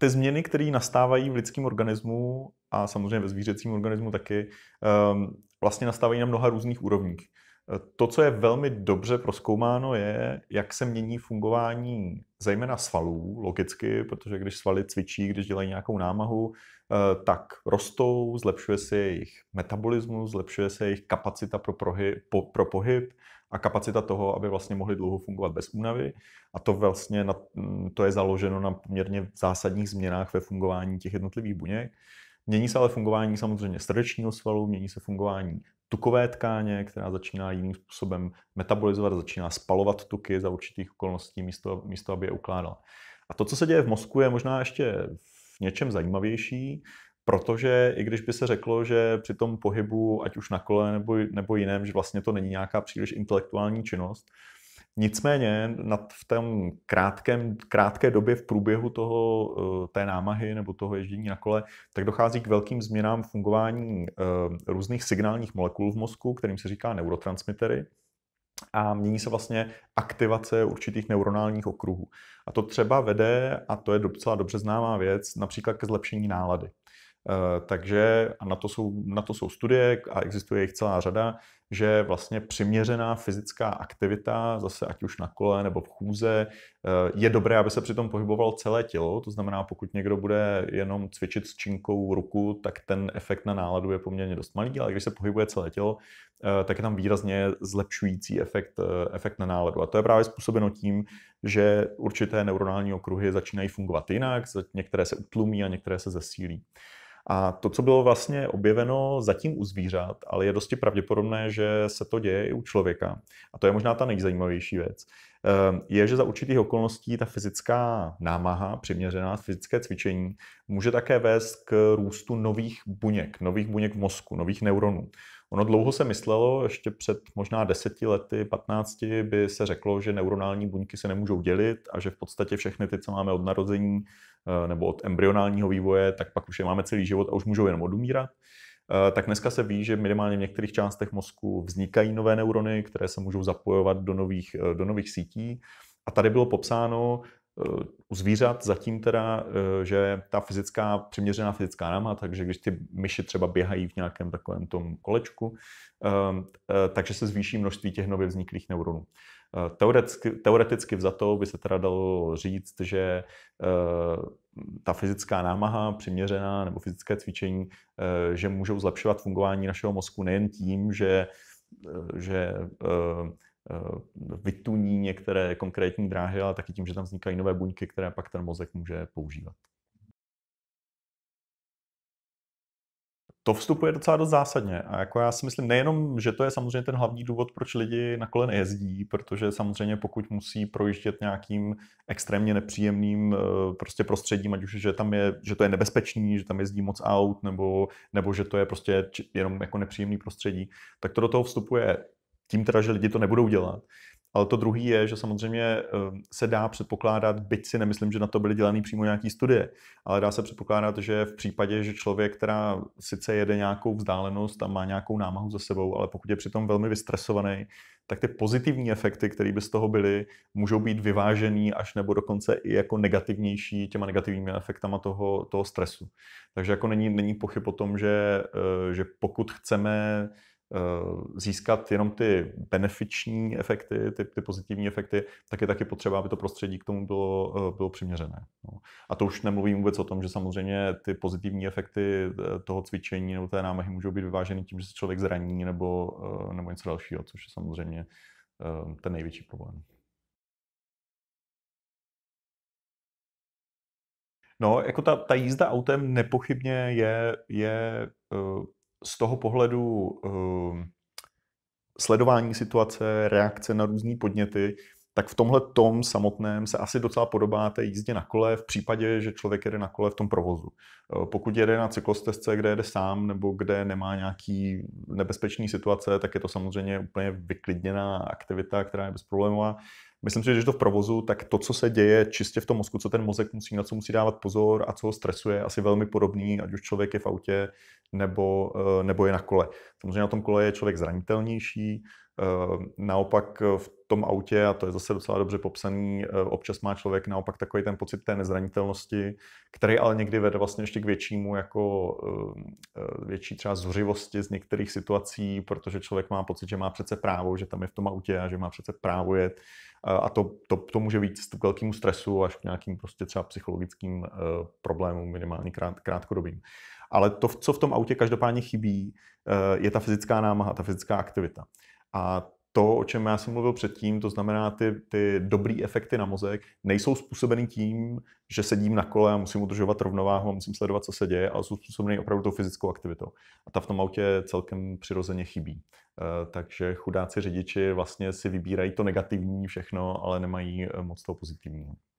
ty změny, které nastávají v lidském organismu a samozřejmě ve zvířecím organismu taky, ehm, vlastně nastávají na mnoha různých úrovních. To, co je velmi dobře proskoumáno, je, jak se mění fungování zejména svalů, logicky, protože když svaly cvičí, když dělají nějakou námahu, eh, tak rostou, zlepšuje se jejich metabolismus, zlepšuje se jejich kapacita pro, prohy, po, pro pohyb, a kapacita toho, aby vlastně mohli dlouho fungovat bez únavy. A to vlastně na, mm, to je založeno na poměrně zásadních změnách ve fungování těch jednotlivých buněk. Mění se ale fungování samozřejmě srdečního svalu, mění se fungování tukové tkáně, která začíná jiným způsobem metabolizovat, začíná spalovat tuky za určitých okolností, místo, místo aby je ukládala. A to, co se děje v mozku, je možná ještě v něčem zajímavější, Protože i když by se řeklo, že při tom pohybu, ať už na kole nebo, nebo jiném, že vlastně to není nějaká příliš intelektuální činnost, Nicméně nad v tom krátkém, krátké době v průběhu toho, eh, té námahy nebo toho ježdění na kole, tak dochází k velkým změnám fungování eh, různých signálních molekul v mozku, kterým se říká neurotransmitery. A mění se vlastně aktivace určitých neuronálních okruhů. A to třeba vede, a to je docela dobře známá věc, například ke zlepšení nálady. Eh, takže a na to jsou, na to jsou studie a existuje jich celá řada že vlastně přiměřená fyzická aktivita, zase ať už na kole nebo v chůze, eh, je dobré, aby se přitom pohyboval celé tělo, to znamená, pokud někdo bude jenom cvičit s činkou ruku, tak ten efekt na náladu je poměrně dost malý, ale když se pohybuje celé tělo, eh, tak je tam výrazně zlepšující efekt, eh, efekt na náladu. A to je právě způsobeno tím, že určité neuronální okruhy začínají fungovat jinak, některé se utlumí a některé se zesílí. A to, co bylo vlastně objeveno zatím u zvířat, ale je dosti pravděpodobné, že se to děje i u člověka, a to je možná ta nejzajímavější věc, ehm, je, že za určitých okolností ta fyzická námaha, přiměřená fyzické cvičení, může také vést k růstu nových buněk, nových buněk v mozku, nových neuronů. Ono dlouho se myslelo, ještě před možná deseti lety, patnácti, by se řeklo, že neuronální buňky se nemůžou dělit a že v podstatě všechny ty, co máme od narození eh, nebo od embryonálního vývoje, tak pak už je máme celý život a už můžou jenom odumírat eh, tak dneska se ví, že minimálně v některých částech mozku vznikají nové neurony, které se můžou zapojovat do nových, eh, do nových sítí. A tady bylo popsáno, u zvířat zatím teda, eh, že ta fyzická, přiměřená fyzická náma, takže když ty myši třeba běhají v nějakém takovém tom kolečku, ehm, eh, takže se zvýší množství těch nově vzniklých neuronů. Eh, teoreticky, teoreticky vzato by se teda dalo říct, že ta fyzická námaha přiměřená nebo fyzické cvičení, že můžou zlepšovat fungování našeho mozku nejen tím, že, že Eh, vytuní některé konkrétní dráhy, ale taky tím, že tam vznikají nové buňky, které pak ten mozek může používat. To vstupuje docela dost zásadně. A jako já si myslím nejenom, že to je samozřejmě ten hlavní důvod, proč lidi na kole nejezdí, protože samozřejmě pokud musí projíždět nějakým extrémně nepříjemným eh, prostě prostředím, ať už že, tam je, že to je nebezpečný, že tam jezdí moc aut, nebo, nebo že to je prostě jenom jako nepříjemný prostředí, tak to do toho vstupuje tím teda, že lidi to nebudou dělat. Ale to druhý je, že samozřejmě ehm, se dá předpokládat, byť si nemyslím, že na to byly dělané přímo nějaké studie, ale dá se předpokládat, že v případě, že člověk, která sice jede nějakou vzdálenost a má nějakou námahu za sebou, ale pokud je přitom velmi vystresovaný, tak ty pozitivní efekty, které by z toho byly, můžou být vyvážený až nebo dokonce i jako negativnější těma negativními efektama toho, toho stresu. Takže jako není, není pochyb o tom, že, ehm, že pokud chceme Eh, získat jenom ty benefiční efekty, ty, ty pozitivní efekty, tak je taky potřeba, aby to prostředí k tomu bylo, eh, bylo přiměřené. No. A to už nemluvím vůbec o tom, že samozřejmě ty pozitivní efekty eh, toho cvičení nebo té námahy můžou být vyváženy tím, že se člověk zraní nebo, nebo něco dalšího, což je samozřejmě ten největší problém. No, jako ta, ta jízda autem nepochybně je, je z toho pohledu ehm, sledování situace, reakce na různé podněty, tak v tomhle tom samotném se asi docela podobá té jízdě na kole v případě, že člověk jede na kole v tom provozu. E, pokud jede na cyklostezce, kde jede sám nebo kde nemá nějaký nebezpečný situace, tak je to samozřejmě úplně vyklidněná aktivita, která je bezproblémová. Myslím si, že když to v provozu, tak to, co se děje čistě v tom mozku, co ten mozek musí, na co musí dávat pozor a co ho stresuje, asi velmi podobný, ať už člověk je v autě nebo, eh, nebo je na kole. Samozřejmě na tom kole je člověk zranitelnější, Ehm, naopak eh, v tom autě, a to je zase docela dobře popsaný, eh, občas má člověk naopak takový ten pocit té nezranitelnosti, který ale někdy vede vlastně ještě k většímu, jako ehm, eh, větší třeba zuřivosti z některých situací, protože člověk má pocit, že má přece právo, že tam je v tom autě a že má přece právo jet. A to, to, to může být k velkému stresu až k nějakým prostě třeba psychologickým problémům, minimálně krát, krátkodobým. Ale to, co v tom autě každopádně chybí, je ta fyzická námaha, ta fyzická aktivita. A to, o čem já jsem mluvil předtím, to znamená ty, ty dobrý efekty na mozek, nejsou způsobený tím, že sedím na kole a musím udržovat rovnováhu a musím sledovat, co se děje, ale jsou způsobený opravdu tou fyzickou aktivitou. A ta v tom autě celkem přirozeně chybí. Eh, takže chudáci řidiči vlastně si vybírají to negativní všechno, ale nemají eh, moc toho pozitivního.